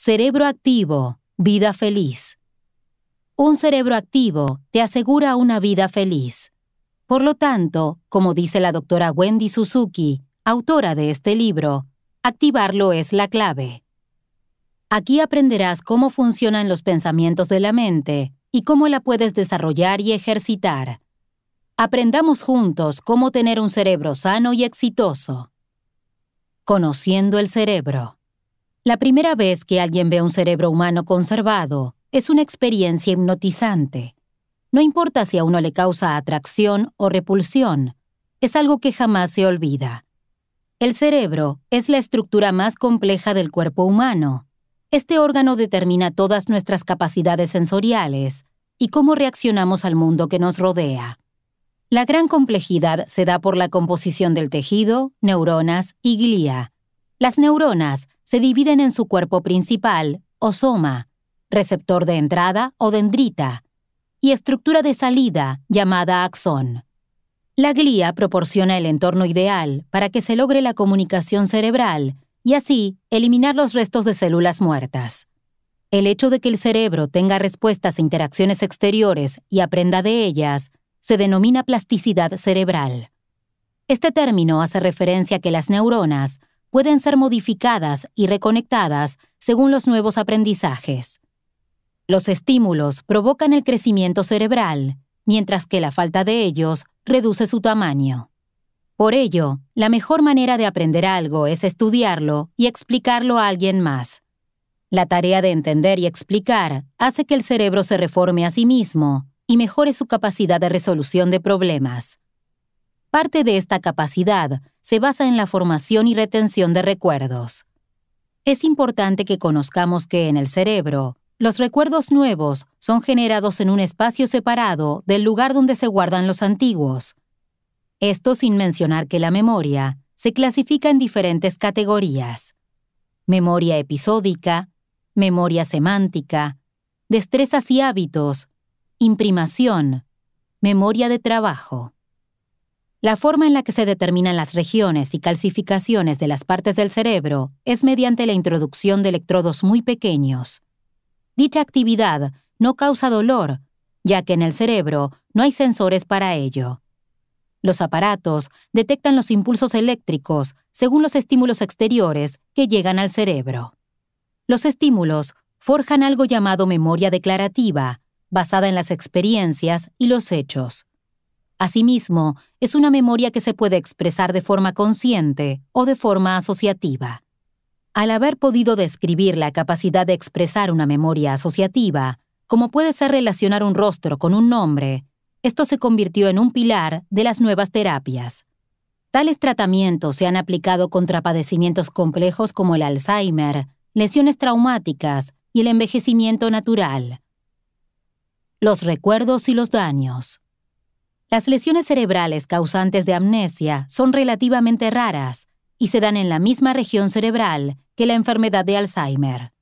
Cerebro activo, vida feliz. Un cerebro activo te asegura una vida feliz. Por lo tanto, como dice la doctora Wendy Suzuki, autora de este libro, activarlo es la clave. Aquí aprenderás cómo funcionan los pensamientos de la mente y cómo la puedes desarrollar y ejercitar. Aprendamos juntos cómo tener un cerebro sano y exitoso. Conociendo el cerebro. La primera vez que alguien ve un cerebro humano conservado es una experiencia hipnotizante. No importa si a uno le causa atracción o repulsión, es algo que jamás se olvida. El cerebro es la estructura más compleja del cuerpo humano. Este órgano determina todas nuestras capacidades sensoriales y cómo reaccionamos al mundo que nos rodea. La gran complejidad se da por la composición del tejido, neuronas y glía. Las neuronas se dividen en su cuerpo principal, o soma, receptor de entrada o dendrita, y estructura de salida, llamada axón. La glía proporciona el entorno ideal para que se logre la comunicación cerebral y así eliminar los restos de células muertas. El hecho de que el cerebro tenga respuestas a e interacciones exteriores y aprenda de ellas se denomina plasticidad cerebral. Este término hace referencia a que las neuronas pueden ser modificadas y reconectadas según los nuevos aprendizajes. Los estímulos provocan el crecimiento cerebral, mientras que la falta de ellos reduce su tamaño. Por ello, la mejor manera de aprender algo es estudiarlo y explicarlo a alguien más. La tarea de entender y explicar hace que el cerebro se reforme a sí mismo y mejore su capacidad de resolución de problemas. Parte de esta capacidad se basa en la formación y retención de recuerdos. Es importante que conozcamos que en el cerebro, los recuerdos nuevos son generados en un espacio separado del lugar donde se guardan los antiguos. Esto sin mencionar que la memoria se clasifica en diferentes categorías. Memoria episódica, memoria semántica, destrezas y hábitos, imprimación, memoria de trabajo. La forma en la que se determinan las regiones y calcificaciones de las partes del cerebro es mediante la introducción de electrodos muy pequeños. Dicha actividad no causa dolor, ya que en el cerebro no hay sensores para ello. Los aparatos detectan los impulsos eléctricos según los estímulos exteriores que llegan al cerebro. Los estímulos forjan algo llamado memoria declarativa, basada en las experiencias y los hechos. Asimismo, es una memoria que se puede expresar de forma consciente o de forma asociativa. Al haber podido describir la capacidad de expresar una memoria asociativa, como puede ser relacionar un rostro con un nombre, esto se convirtió en un pilar de las nuevas terapias. Tales tratamientos se han aplicado contra padecimientos complejos como el Alzheimer, lesiones traumáticas y el envejecimiento natural. Los recuerdos y los daños. Las lesiones cerebrales causantes de amnesia son relativamente raras y se dan en la misma región cerebral que la enfermedad de Alzheimer.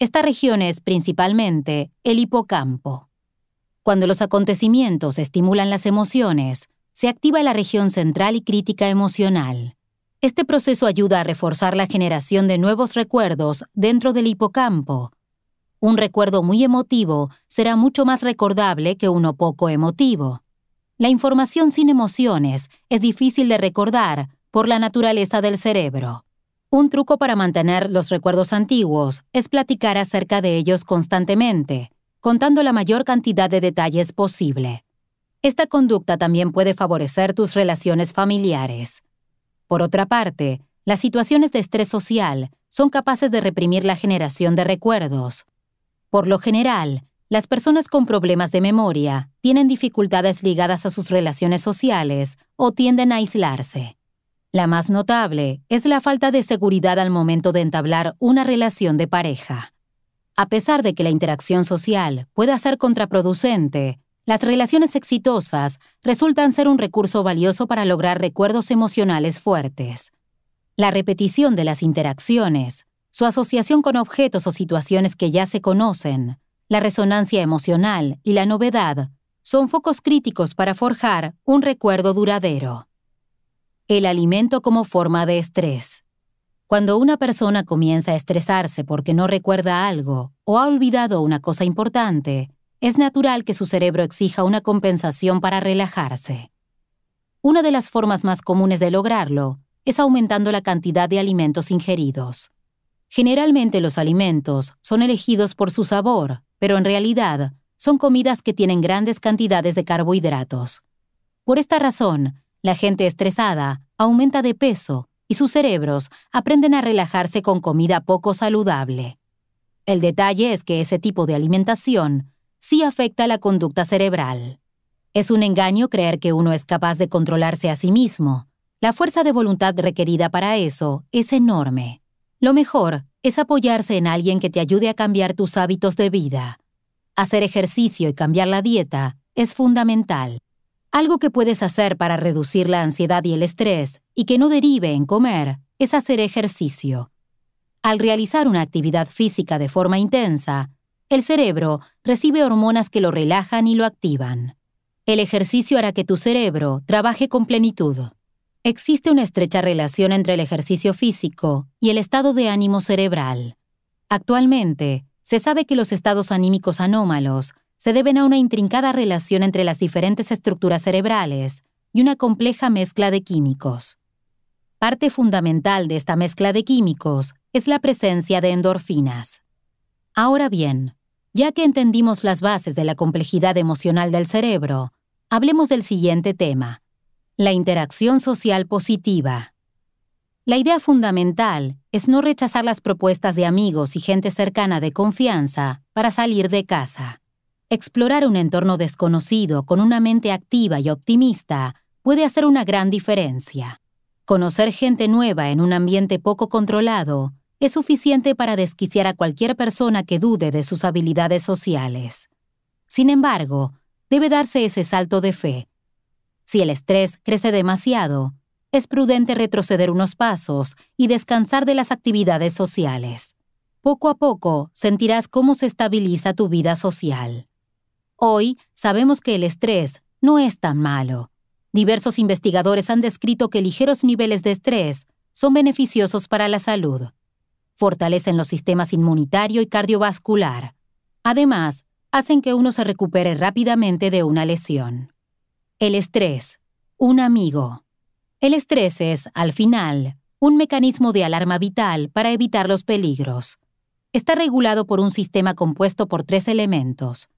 Esta región es principalmente el hipocampo. Cuando los acontecimientos estimulan las emociones, se activa la región central y crítica emocional. Este proceso ayuda a reforzar la generación de nuevos recuerdos dentro del hipocampo. Un recuerdo muy emotivo será mucho más recordable que uno poco emotivo. La información sin emociones es difícil de recordar por la naturaleza del cerebro. Un truco para mantener los recuerdos antiguos es platicar acerca de ellos constantemente, contando la mayor cantidad de detalles posible. Esta conducta también puede favorecer tus relaciones familiares. Por otra parte, las situaciones de estrés social son capaces de reprimir la generación de recuerdos. Por lo general, las personas con problemas de memoria tienen dificultades ligadas a sus relaciones sociales o tienden a aislarse. La más notable es la falta de seguridad al momento de entablar una relación de pareja. A pesar de que la interacción social pueda ser contraproducente, las relaciones exitosas resultan ser un recurso valioso para lograr recuerdos emocionales fuertes. La repetición de las interacciones, su asociación con objetos o situaciones que ya se conocen, la resonancia emocional y la novedad son focos críticos para forjar un recuerdo duradero. El alimento como forma de estrés. Cuando una persona comienza a estresarse porque no recuerda algo o ha olvidado una cosa importante, es natural que su cerebro exija una compensación para relajarse. Una de las formas más comunes de lograrlo es aumentando la cantidad de alimentos ingeridos. Generalmente los alimentos son elegidos por su sabor, pero en realidad son comidas que tienen grandes cantidades de carbohidratos. Por esta razón, la gente estresada aumenta de peso y sus cerebros aprenden a relajarse con comida poco saludable. El detalle es que ese tipo de alimentación sí afecta la conducta cerebral. Es un engaño creer que uno es capaz de controlarse a sí mismo. La fuerza de voluntad requerida para eso es enorme. Lo mejor es apoyarse en alguien que te ayude a cambiar tus hábitos de vida. Hacer ejercicio y cambiar la dieta es fundamental. Algo que puedes hacer para reducir la ansiedad y el estrés y que no derive en comer es hacer ejercicio. Al realizar una actividad física de forma intensa, el cerebro recibe hormonas que lo relajan y lo activan. El ejercicio hará que tu cerebro trabaje con plenitud. Existe una estrecha relación entre el ejercicio físico y el estado de ánimo cerebral. Actualmente, se sabe que los estados anímicos anómalos se deben a una intrincada relación entre las diferentes estructuras cerebrales y una compleja mezcla de químicos. Parte fundamental de esta mezcla de químicos es la presencia de endorfinas. Ahora bien, ya que entendimos las bases de la complejidad emocional del cerebro, hablemos del siguiente tema, la interacción social positiva. La idea fundamental es no rechazar las propuestas de amigos y gente cercana de confianza para salir de casa. Explorar un entorno desconocido con una mente activa y optimista puede hacer una gran diferencia. Conocer gente nueva en un ambiente poco controlado es suficiente para desquiciar a cualquier persona que dude de sus habilidades sociales. Sin embargo, debe darse ese salto de fe si el estrés crece demasiado, es prudente retroceder unos pasos y descansar de las actividades sociales. Poco a poco sentirás cómo se estabiliza tu vida social. Hoy sabemos que el estrés no es tan malo. Diversos investigadores han descrito que ligeros niveles de estrés son beneficiosos para la salud. Fortalecen los sistemas inmunitario y cardiovascular. Además, hacen que uno se recupere rápidamente de una lesión. El estrés. Un amigo. El estrés es, al final, un mecanismo de alarma vital para evitar los peligros. Está regulado por un sistema compuesto por tres elementos.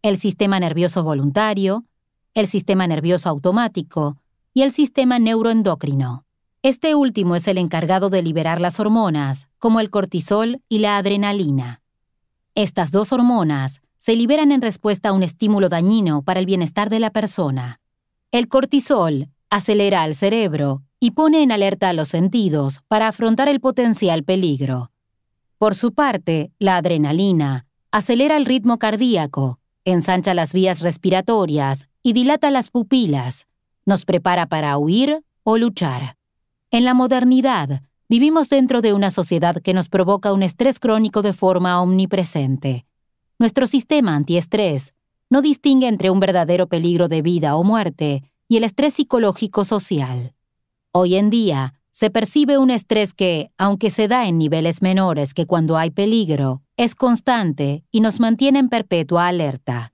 El sistema nervioso voluntario, el sistema nervioso automático y el sistema neuroendocrino. Este último es el encargado de liberar las hormonas, como el cortisol y la adrenalina. Estas dos hormonas se liberan en respuesta a un estímulo dañino para el bienestar de la persona. El cortisol acelera al cerebro y pone en alerta a los sentidos para afrontar el potencial peligro. Por su parte, la adrenalina acelera el ritmo cardíaco, ensancha las vías respiratorias y dilata las pupilas, nos prepara para huir o luchar. En la modernidad, vivimos dentro de una sociedad que nos provoca un estrés crónico de forma omnipresente. Nuestro sistema antiestrés no distingue entre un verdadero peligro de vida o muerte y el estrés psicológico social. Hoy en día, se percibe un estrés que, aunque se da en niveles menores que cuando hay peligro, es constante y nos mantiene en perpetua alerta.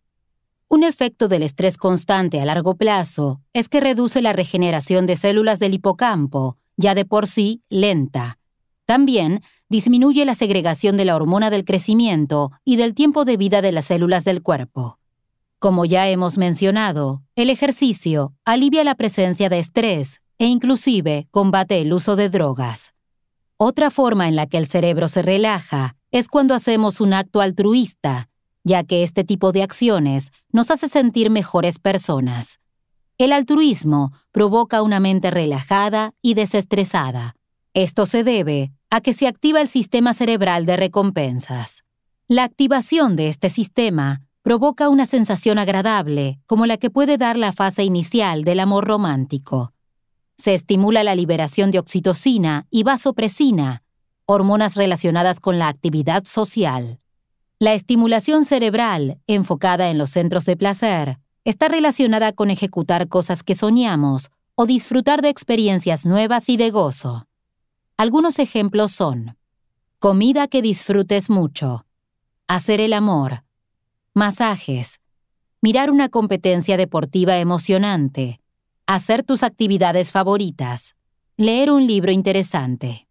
Un efecto del estrés constante a largo plazo es que reduce la regeneración de células del hipocampo, ya de por sí lenta, también disminuye la segregación de la hormona del crecimiento y del tiempo de vida de las células del cuerpo. Como ya hemos mencionado, el ejercicio alivia la presencia de estrés e inclusive combate el uso de drogas. Otra forma en la que el cerebro se relaja es cuando hacemos un acto altruista, ya que este tipo de acciones nos hace sentir mejores personas. El altruismo provoca una mente relajada y desestresada. Esto se debe a que se activa el sistema cerebral de recompensas. La activación de este sistema provoca una sensación agradable, como la que puede dar la fase inicial del amor romántico. Se estimula la liberación de oxitocina y vasopresina, hormonas relacionadas con la actividad social. La estimulación cerebral, enfocada en los centros de placer, está relacionada con ejecutar cosas que soñamos o disfrutar de experiencias nuevas y de gozo. Algunos ejemplos son comida que disfrutes mucho, hacer el amor, masajes, mirar una competencia deportiva emocionante, hacer tus actividades favoritas, leer un libro interesante.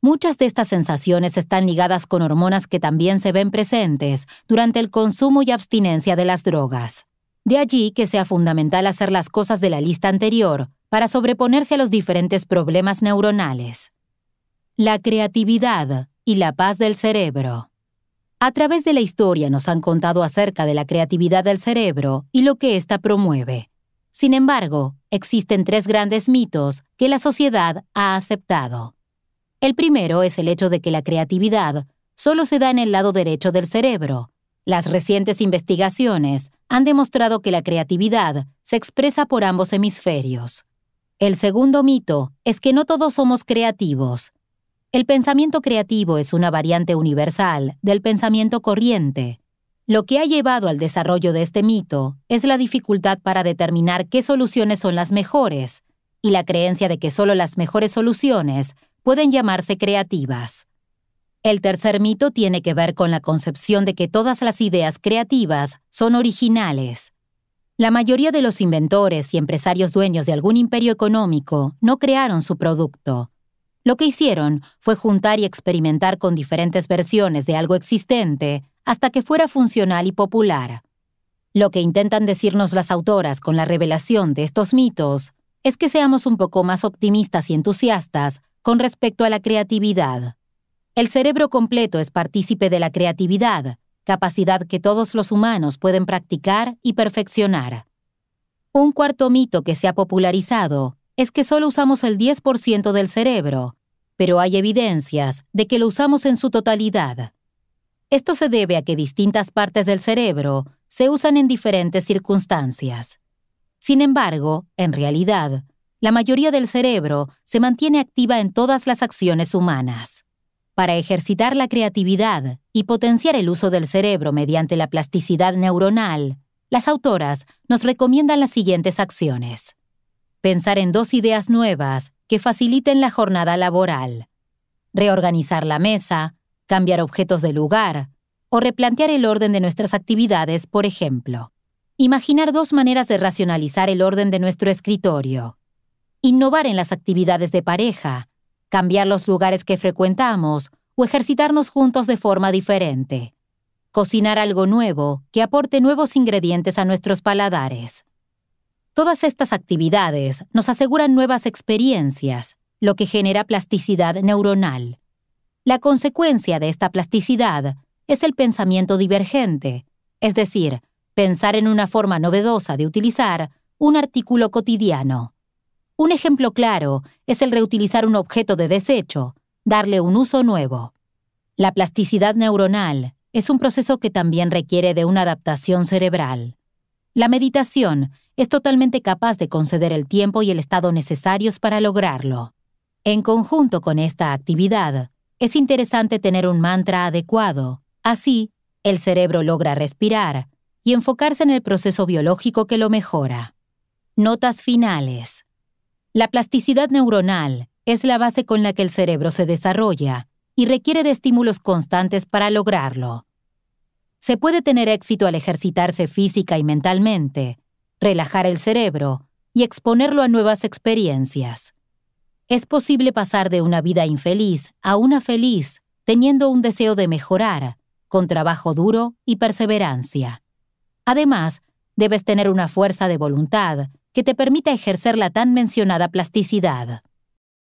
Muchas de estas sensaciones están ligadas con hormonas que también se ven presentes durante el consumo y abstinencia de las drogas. De allí que sea fundamental hacer las cosas de la lista anterior para sobreponerse a los diferentes problemas neuronales la creatividad y la paz del cerebro. A través de la historia nos han contado acerca de la creatividad del cerebro y lo que ésta promueve. Sin embargo, existen tres grandes mitos que la sociedad ha aceptado. El primero es el hecho de que la creatividad solo se da en el lado derecho del cerebro. Las recientes investigaciones han demostrado que la creatividad se expresa por ambos hemisferios. El segundo mito es que no todos somos creativos, el pensamiento creativo es una variante universal del pensamiento corriente. Lo que ha llevado al desarrollo de este mito es la dificultad para determinar qué soluciones son las mejores y la creencia de que solo las mejores soluciones pueden llamarse creativas. El tercer mito tiene que ver con la concepción de que todas las ideas creativas son originales. La mayoría de los inventores y empresarios dueños de algún imperio económico no crearon su producto, lo que hicieron fue juntar y experimentar con diferentes versiones de algo existente hasta que fuera funcional y popular. Lo que intentan decirnos las autoras con la revelación de estos mitos es que seamos un poco más optimistas y entusiastas con respecto a la creatividad. El cerebro completo es partícipe de la creatividad, capacidad que todos los humanos pueden practicar y perfeccionar. Un cuarto mito que se ha popularizado es que solo usamos el 10% del cerebro, pero hay evidencias de que lo usamos en su totalidad. Esto se debe a que distintas partes del cerebro se usan en diferentes circunstancias. Sin embargo, en realidad, la mayoría del cerebro se mantiene activa en todas las acciones humanas. Para ejercitar la creatividad y potenciar el uso del cerebro mediante la plasticidad neuronal, las autoras nos recomiendan las siguientes acciones. Pensar en dos ideas nuevas que faciliten la jornada laboral. Reorganizar la mesa, cambiar objetos de lugar o replantear el orden de nuestras actividades, por ejemplo. Imaginar dos maneras de racionalizar el orden de nuestro escritorio. Innovar en las actividades de pareja, cambiar los lugares que frecuentamos o ejercitarnos juntos de forma diferente. Cocinar algo nuevo que aporte nuevos ingredientes a nuestros paladares. Todas estas actividades nos aseguran nuevas experiencias, lo que genera plasticidad neuronal. La consecuencia de esta plasticidad es el pensamiento divergente, es decir, pensar en una forma novedosa de utilizar un artículo cotidiano. Un ejemplo claro es el reutilizar un objeto de desecho, darle un uso nuevo. La plasticidad neuronal es un proceso que también requiere de una adaptación cerebral. La meditación es totalmente capaz de conceder el tiempo y el estado necesarios para lograrlo. En conjunto con esta actividad, es interesante tener un mantra adecuado. Así, el cerebro logra respirar y enfocarse en el proceso biológico que lo mejora. Notas finales. La plasticidad neuronal es la base con la que el cerebro se desarrolla y requiere de estímulos constantes para lograrlo se puede tener éxito al ejercitarse física y mentalmente, relajar el cerebro y exponerlo a nuevas experiencias. Es posible pasar de una vida infeliz a una feliz teniendo un deseo de mejorar, con trabajo duro y perseverancia. Además, debes tener una fuerza de voluntad que te permita ejercer la tan mencionada plasticidad.